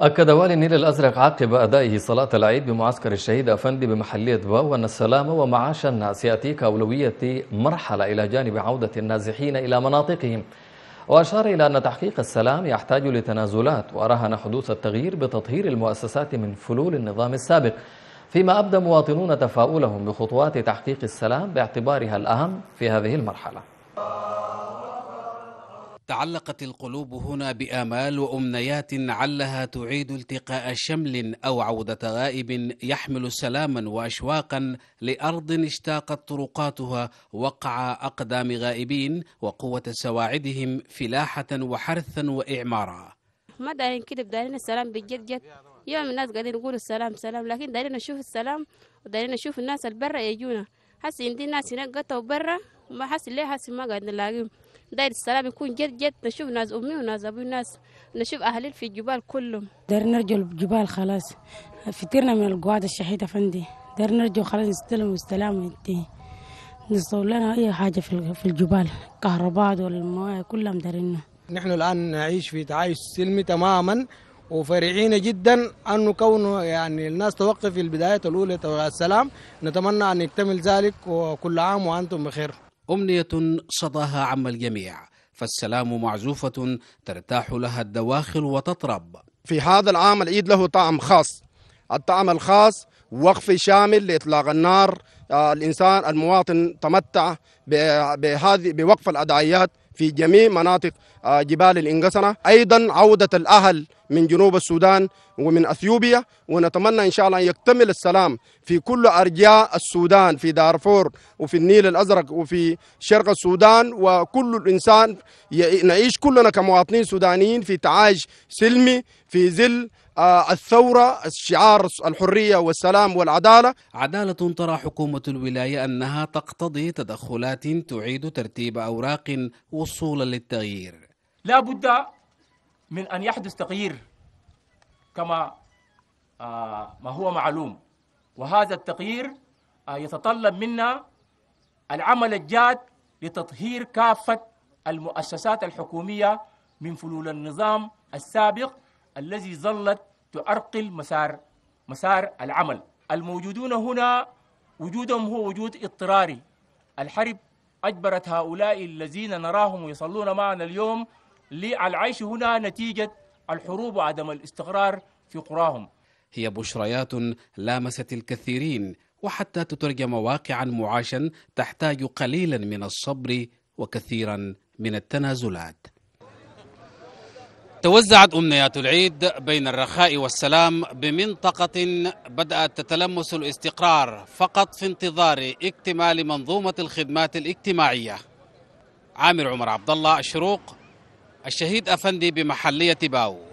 أكد والي النيل الأزرق عقب أدائه صلاة العيد بمعسكر الشهيد أفندي بمحلية باو أن السلام ومعاش الناس يأتي كأولوية مرحلة إلى جانب عودة النازحين إلى مناطقهم وأشار إلى أن تحقيق السلام يحتاج لتنازلات ورهن حدوث التغيير بتطهير المؤسسات من فلول النظام السابق فيما أبدى مواطنون تفاؤلهم بخطوات تحقيق السلام باعتبارها الأهم في هذه المرحلة تعلقت القلوب هنا بآمال وأمنيات علها تعيد التقاء شمل أو عودة غائب يحمل سلاما وأشواقا لأرض اشتاقت طرقاتها وقع أقدام غائبين وقوة سواعدهم فلاحة وحرثا وإعمارا ما دايرين كده دايرين السلام بجد جد يوم الناس قاعدين يقولوا السلام سلام لكن دايرين نشوف السلام ودايرين نشوف الناس البرة يجونا حس عندي ناس هناك قطوا برا ما حس ليه حس ما قاعدين نلاقيهم داير السلام يكون جد جد نشوف ناس امي وناس ابوي وناس نشوف اهلي في الجبال كلهم دار نرجو الجبال خلاص فترنا من القواد الشحيده فندي دار نرجو خلاص نستلم واستلام انتي نصور لنا اي حاجه في الجبال كهرباء والمواد كلهم دارينا نحن الان نعيش في تعايش سلمي تماما وفرحين جدا انه كونه يعني الناس توقف في البدايه الاولى السلام نتمنى ان يكتمل ذلك وكل عام وانتم بخير أمنية صداها عم الجميع فالسلام معزوفة ترتاح لها الدواخل وتطرب في هذا العام العيد له طعم خاص الطعم الخاص وقف شامل لإطلاق النار آه، الإنسان المواطن تمتع بهذه بوقف الأدعيات في جميع مناطق آه، جبال الإنقسنة أيضا عودة الأهل من جنوب السودان ومن أثيوبيا ونتمنى إن شاء الله أن يكتمل السلام في كل أرجاء السودان في دارفور وفي النيل الأزرق وفي شرق السودان وكل الإنسان نعيش كلنا كمواطنين سودانيين في تعايش سلمي في ظل آه، الثورة الشعار الحرية والسلام والعدالة عدالة ترى حكومة الولاية أنها تقتضي تدخلات تعيد ترتيب أوراق وصولا للتغيير لا بد من أن يحدث تغيير كما آه، ما هو معلوم وهذا التغيير آه، يتطلب منا العمل الجاد لتطهير كافة المؤسسات الحكومية من فلول النظام السابق الذي ظلت تعرقل مسار مسار العمل الموجودون هنا وجودهم هو وجود اضطراري الحرب أجبرت هؤلاء الذين نراهم يصلون معنا اليوم للعيش هنا نتيجة الحروب وعدم الاستقرار في قراهم هي بشريات لامست الكثيرين وحتى تترجم واقعا معاشا تحتاج قليلا من الصبر وكثيرا من التنازلات توزعت أمنيات العيد بين الرخاء والسلام بمنطقة بدأت تتلمس الاستقرار فقط في انتظار اكتمال منظومة الخدمات الاجتماعية. عامر عمر عبد الله الشروق الشهيد أفندي بمحلية باو